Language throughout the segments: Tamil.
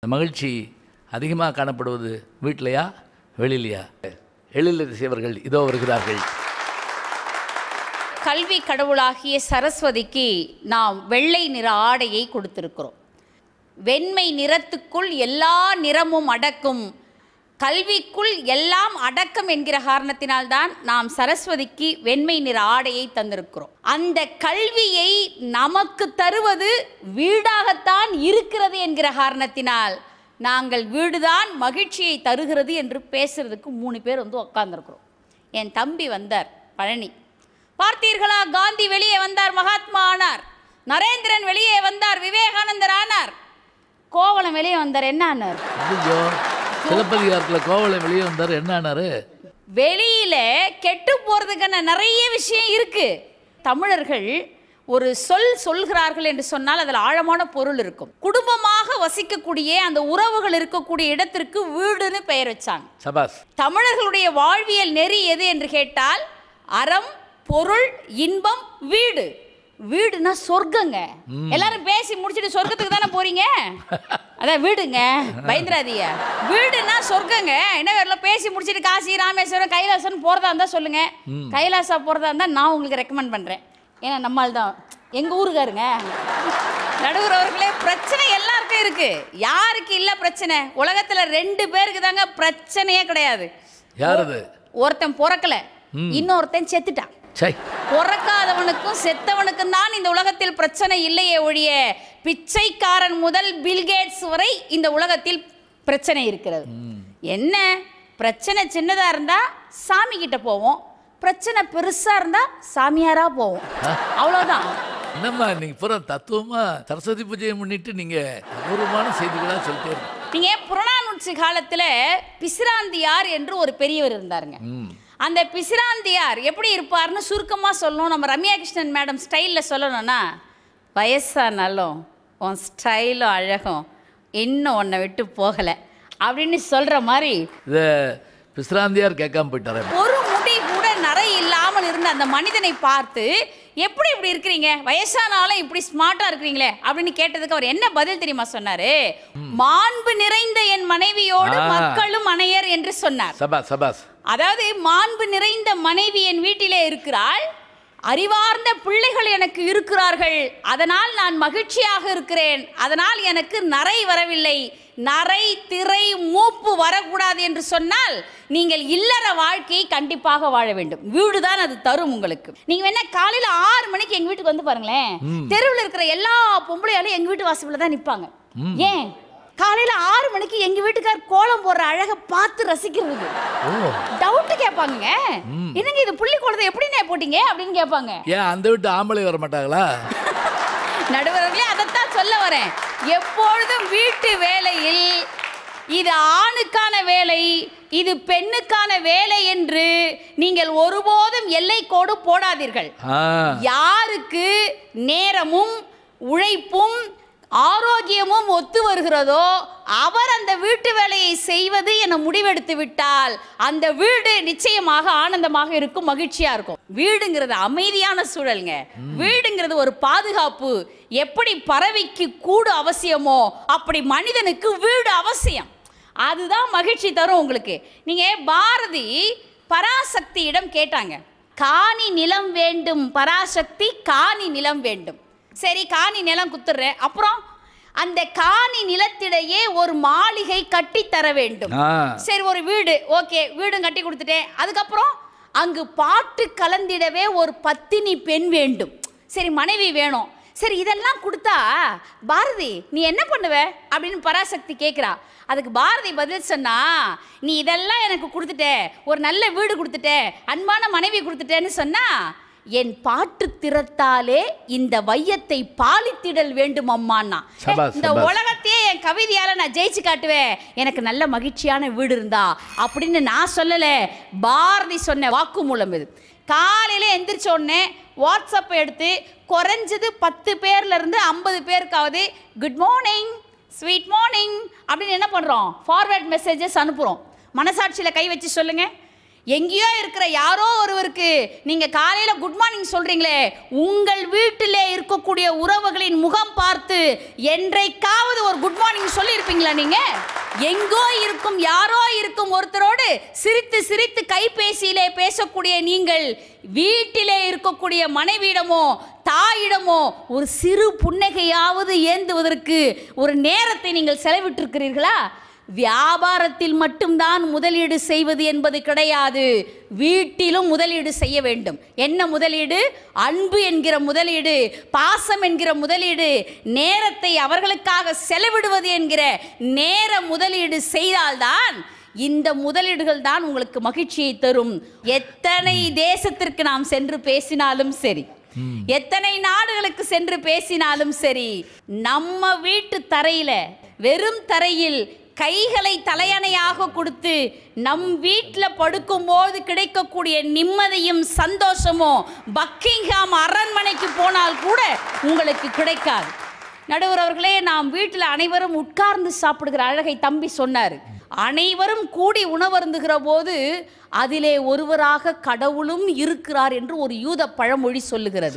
இந்த மகிழ்ச்சி அதிகமாக காணப்படுவது வீட்டிலையா வெளியிலையா எழிலதி செய்வர்கள் இதோ வருகிறார்கள் கல்வி கடவுளாகிய சரஸ்வதிக்கு நாம் வெள்ளை நிற ஆடையை கொடுத்திருக்கிறோம் வெண்மை நிறத்துக்குள் எல்லா நிறமும் அடக்கும் கல்விக்குள் எல்லாம் அடக்கம் என்கிற காரணத்தினால்தான் நாம் சரஸ்வதிக்கு வெண்மை நிற ஆடையை தந்திருக்கிறோம் அந்த கல்வியை நமக்கு தருவது வீடாகத்தான் இருக்கிறது என்கிற காரணத்தினால் நாங்கள் வீடுதான் மகிழ்ச்சியை தருகிறது என்று பேசுறதுக்கு மூணு பேர் வந்து உக்காந்துருக்குறோம் என் தம்பி வந்தார் பழனி பார்த்தீர்களா காந்தி வெளியே வந்தார் மகாத்மா ஆனார் நரேந்திரன் வெளியே வந்தார் விவேகானந்தர் ஆனார் கோவலம் வெளியே வந்தார் என்ன ஆனார் சிலப்பதிகாரத்துல கோவலை வெளியே வந்தார் என்னானாரு வெளியில கெட்டு போறதுக்கான நிறைய விஷயம் இருக்கு தமிழர்கள் ஒரு சொல் சொல்கிறார்கள் என்று சொன்னால் அதில் ஆழமான பொருள் இருக்கும் குடும்பமாக வசிக்கக்கூடிய அந்த உறவுகள் இருக்கக்கூடிய இடத்திற்கு வீடுன்னு பெயர் வச்சாங்க தமிழர்களுடைய வாழ்வியல் நெறி எது என்று கேட்டால் அறம் பொருள் இன்பம் வீடு வீடுனா சொர்க்கங்க எல்லாரும் பேசி முடிச்சுட்டு சொர்க்கத்துக்கு தானே போறீங்க அதான் வீடுங்க பயந்துராதிய வீடுனா சொர்க்கங்க என்ன வேற பேசி முடிச்சுட்டு காசி ராமேஸ்வரம் கைலாசம் போகிறதா இருந்தால் சொல்லுங்கள் கைலாசா போகிறதா இருந்தால் நான் உங்களுக்கு ரெக்கமெண்ட் பண்ணுறேன் ஏன்னா நம்மால் தான் எங்கள் ஊருக்காருங்க நடுகிறவர்களே பிரச்சனை எல்லாருக்கும் இருக்கு யாருக்கு இல்லை பிரச்சனை உலகத்தில் ரெண்டு பேருக்கு தாங்க பிரச்சனையே கிடையாது ஒருத்தன் பிறக்கல இன்னொருத்தன் செத்துட்டான் சரி பொறக்காதவனுக்கும் செத்தவனுக்கும் தான் இந்த உலகத்தில் பிரச்சனை இல்லையே ஒழிய பிச்சைக்காரன் முதல் பில்கேட்ஸ் வரை இந்த உலகத்தில் பிரச்சனை இருக்கிறது என்ன பிரச்சனை சின்னதாக இருந்தால் சாமி கிட்ட போவோம் பிரச்சனை பெருசாக இருந்தால் சாமியாராக போவோம் அவ்வளோதான் என்னம்மா நீங்க புறம் தத்துவமா சரஸ்வதி பூஜையை முன்னிட்டு நீங்க அபூர்வமான செய்திகளா சொல்லிட்டே நீங்க புறநானூற்று காலத்துல பிசிராந்தி யார் என்று ஒரு பெரியவர் இருந்தாருங்க அந்த பிசிராந்தியார் எப்படி இருப்பார்னு சுருக்கமாக சொல்லணும் நம்ம ரம்யா கிருஷ்ணன் மேடம் ஸ்டைலில் சொல்லணும்னா வயசானாலும் உன் ஸ்டைலும் அழகும் இன்னும் உன்னை விட்டு போகலை அப்படின்னு சொல்கிற மாதிரி பிசிராந்தியார் கேட்காம போயிட்டார் ஒரு முடி கூட நிறைய இல்லாமல் இருந்த அந்த மனிதனை பார்த்து எப்படி இப்படி இருக்கிறீங்க வயசானாலும் இப்படி ஸ்மார்ட்டாக இருக்கிறீங்களே அப்படின்னு கேட்டதுக்கு அவர் என்ன பதில் தெரியுமா சொன்னாரு மாண்பு நிறைந்த என் மனைவியோடு மக்களும் அணையர் என்று சொன்னார் சபாஸ் சபாஸ் அதாவது மாண்பு நிறைந்த மனைவி என் வீட்டிலே இருக்கிறாள் அறிவார்ந்த பிள்ளைகள் எனக்கு இருக்கிறார்கள் அதனால் நான் மகிழ்ச்சியாக இருக்கிறேன் அதனால் எனக்கு நரை வரவில்லை நரை திரை மூப்பு வரக்கூடாது என்று சொன்னால் நீங்கள் இல்லற வாழ்க்கையை கண்டிப்பாக வாழ வேண்டும் வீடு தான் அது தரும் உங்களுக்கு நீங்க வேணா காலையில ஆறு மணிக்கு எங்க வீட்டுக்கு வந்து பாருங்களேன் தெருவில் இருக்கிற எல்லா பொம்பளையாலும் எங்க வீட்டு வாசல்ல தான் நிற்பாங்க ஏன் காலையில் ஆறு மணிக்கு எங்கள் வீட்டுக்கார் கோலம் போடுற அழகை பார்த்து ரசிக்கிறது டவுட்டு கேட்பாங்க என்னங்க இது புள்ளி கோலத்தை எப்படிண்ணே போட்டீங்க அப்படின்னு கேட்பாங்க ஏன் அந்த வீட்டு ஆம்பளை வர மாட்டாங்களா நடுவர்களே அதைத்தான் சொல்ல வரேன் எப்பொழுதும் வீட்டு வேலையில் இது ஆணுக்கான வேலை இது பெண்ணுக்கான வேலை என்று நீங்கள் ஒருபோதும் எல்லை கோடு போடாதீர்கள் யாருக்கு நேரமும் உழைப்பும் ஆரோக்கியமும் ஒத்து வருகிறதோ அவர் அந்த வீட்டு வேலையை செய்வது என முடிவெடுத்து விட்டால் அந்த வீடு நிச்சயமாக ஆனந்தமாக இருக்கும் மகிழ்ச்சியா இருக்கும் வீடுங்கிறது அமைதியான சூழலுங்க வீடுங்கிறது ஒரு பாதுகாப்பு எப்படி பறவைக்கு கூடு அவசியமோ அப்படி மனிதனுக்கு வீடு அவசியம் அதுதான் மகிழ்ச்சி தரும் உங்களுக்கு நீங்க பாரதி பராசக்தியிடம் கேட்டாங்க காணி நிலம் வேண்டும் பராசக்தி காணி நிலம் வேண்டும் சரி காணி நிலம் குத்துறேன் அப்புறம் அந்த காணி நிலத்திடையே ஒரு மாளிகை கட்டி தர வேண்டும் சரி ஒரு வீடு ஓகே வீடும் கட்டி கொடுத்துட்டேன் அதுக்கப்புறம் அங்கு பாட்டு கலந்திடவே ஒரு பத்தினி பெண் வேண்டும் சரி மனைவி வேணும் சரி இதெல்லாம் கொடுத்தா பாரதி நீ என்ன பண்ணுவ அப்படின்னு பராசக்தி கேட்குறா அதுக்கு பாரதி பதில் சொன்னா நீ இதெல்லாம் எனக்கு கொடுத்துட்ட ஒரு நல்ல வீடு கொடுத்துட்ட அன்பான மனைவி கொடுத்துட்டேன்னு சொன்னா என் பாட்டு திறத்தாலே இந்த வையத்தை பாலித்திடல் வேண்டும் அம்மான்னா இந்த உலகத்தையே என் கவிதையால நான் ஜெயிச்சு காட்டுவேன் எனக்கு நல்ல மகிழ்ச்சியான வீடு இருந்தா அப்படின்னு நான் சொல்லல பாரதி சொன்ன வாக்குமூலம் இது காலையில் எந்திரிச்சோடனே உடனே வாட்ஸ்அப் எடுத்து குறைஞ்சது பத்து இருந்து ஐம்பது பேருக்காவது குட் மார்னிங் ஸ்வீட் மார்னிங் அப்படின்னு என்ன பண்ணுறோம் ஃபார்வேர்ட் மெசேஜஸ் அனுப்புகிறோம் மனசாட்சியில் கை வச்சு சொல்லுங்கள் எங்கேயோ இருக்கிற யாரோ ஒருவருக்கு நீங்கள் காலையில் குட் மார்னிங் சொல்கிறீங்களே உங்கள் வீட்டிலே இருக்கக்கூடிய உறவுகளின் முகம் பார்த்து என்றைக்காவது ஒரு குட் மார்னிங் சொல்லியிருப்பீங்களா நீங்கள் எங்கோ இருக்கும் யாரோ இருக்கும் ஒருத்தரோடு சிரித்து சிரித்து கைபேசியிலே பேசக்கூடிய நீங்கள் வீட்டிலே இருக்கக்கூடிய மனைவியிடமோ தாயிடமோ ஒரு சிறு புன்னகையாவது ஏந்துவதற்கு ஒரு நேரத்தை நீங்கள் செலவிட்டிருக்கிறீர்களா வியாபாரத்தில் மட்டும்தான் முதலீடு செய்வது என்பது கிடையாது வீட்டிலும் முதலீடு செய்ய வேண்டும் என்ன முதலீடு அன்பு என்கிற முதலீடு பாசம் என்கிற முதலீடு நேரத்தை அவர்களுக்காக செலவிடுவது என்கிற நேர முதலீடு செய்தால்தான் இந்த முதலீடுகள் தான் உங்களுக்கு மகிழ்ச்சியை தரும் எத்தனை தேசத்திற்கு நாம் சென்று பேசினாலும் சரி எத்தனை நாடுகளுக்கு சென்று பேசினாலும் சரி நம்ம வீட்டு தரையில வெறும் தரையில் கைகளை தலையணையாக கொடுத்து நம் வீட்டில் படுக்கும்போது கிடைக்கக்கூடிய நிம்மதியும் சந்தோஷமும் பக்கிங்ஹாம் அரண்மனைக்கு போனால் கூட உங்களுக்கு கிடைக்காது நடுவர் அவர்களே நாம் வீட்டில் அனைவரும் உட்கார்ந்து சாப்பிடுகிற அழகை தம்பி சொன்னார் அனைவரும் கூடி உணவருந்துகிற போது அதிலே ஒருவராக கடவுளும் இருக்கிறார் என்று ஒரு யூத பழமொழி சொல்லுகிறது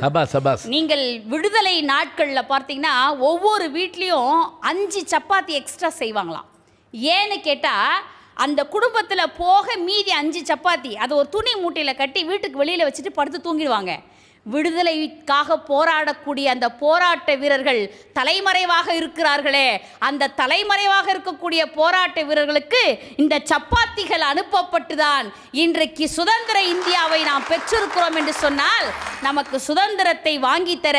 நீங்கள் விடுதலை நாட்களில் பார்த்தீங்கன்னா ஒவ்வொரு வீட்லேயும் அஞ்சு சப்பாத்தி எக்ஸ்ட்ரா செய்வாங்களாம் ஏன்னு கேட்டால் அந்த குடும்பத்தில் போக மீதி அஞ்சு சப்பாத்தி அதை ஒரு துணி மூட்டையில் கட்டி வீட்டுக்கு வெளியில் வச்சுட்டு படுத்து தூங்கிடுவாங்க விடுதலைக்காக போராடக்கூடிய அந்த போராட்ட வீரர்கள் தலைமறைவாக இருக்கிறார்களே அந்த தலைமறைவாக இருக்கக்கூடிய போராட்ட வீரர்களுக்கு இந்த சப்பாத்திகள் அனுப்பப்பட்டுதான் இன்றைக்கு சுதந்திர இந்தியாவை நாம் பெற்றிருக்கிறோம் என்று சொன்னால் நமக்கு சுதந்திரத்தை தர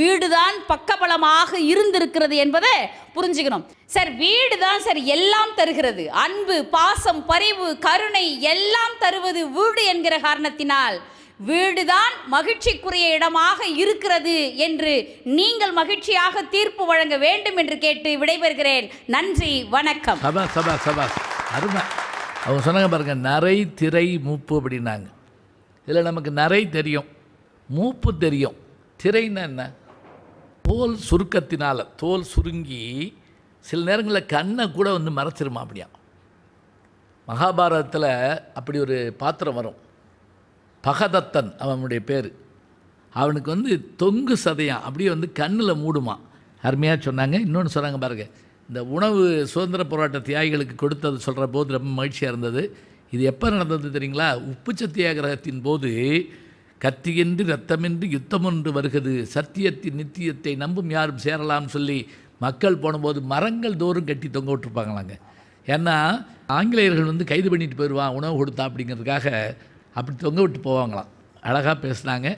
வீடுதான் பக்கபலமாக இருந்திருக்கிறது என்பதை புரிஞ்சுக்கணும் சார் வீடு தான் சார் எல்லாம் தருகிறது அன்பு பாசம் பரிவு கருணை எல்லாம் தருவது வீடு என்கிற காரணத்தினால் வீடுதான் மகிழ்ச்சிக்குரிய இடமாக இருக்கிறது என்று நீங்கள் மகிழ்ச்சியாக தீர்ப்பு வழங்க வேண்டும் என்று கேட்டு விடைபெறுகிறேன் நன்றி வணக்கம் சபா சபா சபா அருமை அவங்க சொன்னாங்க பாருங்க நரை திரை மூப்பு அப்படின்னாங்க இதில் நமக்கு நரை தெரியும் மூப்பு தெரியும் திரைன்னா என்ன தோல் சுருக்கத்தினால் தோல் சுருங்கி சில நேரங்களில் கண்ணை கூட வந்து மறைச்சிருமா அப்படியா மகாபாரதத்தில் அப்படி ஒரு பாத்திரம் வரும் பகதத்தன் அவனுடைய பேர் அவனுக்கு வந்து தொங்கு சதையம் அப்படியே வந்து கண்ணில் மூடுமா அருமையாக சொன்னாங்க இன்னொன்று சொன்னாங்க பாருங்கள் இந்த உணவு சுதந்திர போராட்ட தியாகிகளுக்கு கொடுத்தது சொல்கிற போது ரொம்ப மகிழ்ச்சியாக இருந்தது இது எப்போ நடந்தது தெரியுங்களா உப்பு சத்தியாகிரகத்தின் போது கத்தியின்றி ரத்தமின்றி யுத்தம் ஒன்று வருகிறது சத்தியத்தின் நித்தியத்தை நம்பும் யாரும் சேரலாம்னு சொல்லி மக்கள் போனபோது மரங்கள் தோறும் கட்டி தொங்க விட்டுருப்பாங்களாங்க ஏன்னா ஆங்கிலேயர்கள் வந்து கைது பண்ணிட்டு போயிடுவான் உணவு கொடுத்தா அப்படிங்கிறதுக்காக அப்படி தொங்க விட்டு போவாங்களாம் அழகாக பேசினாங்க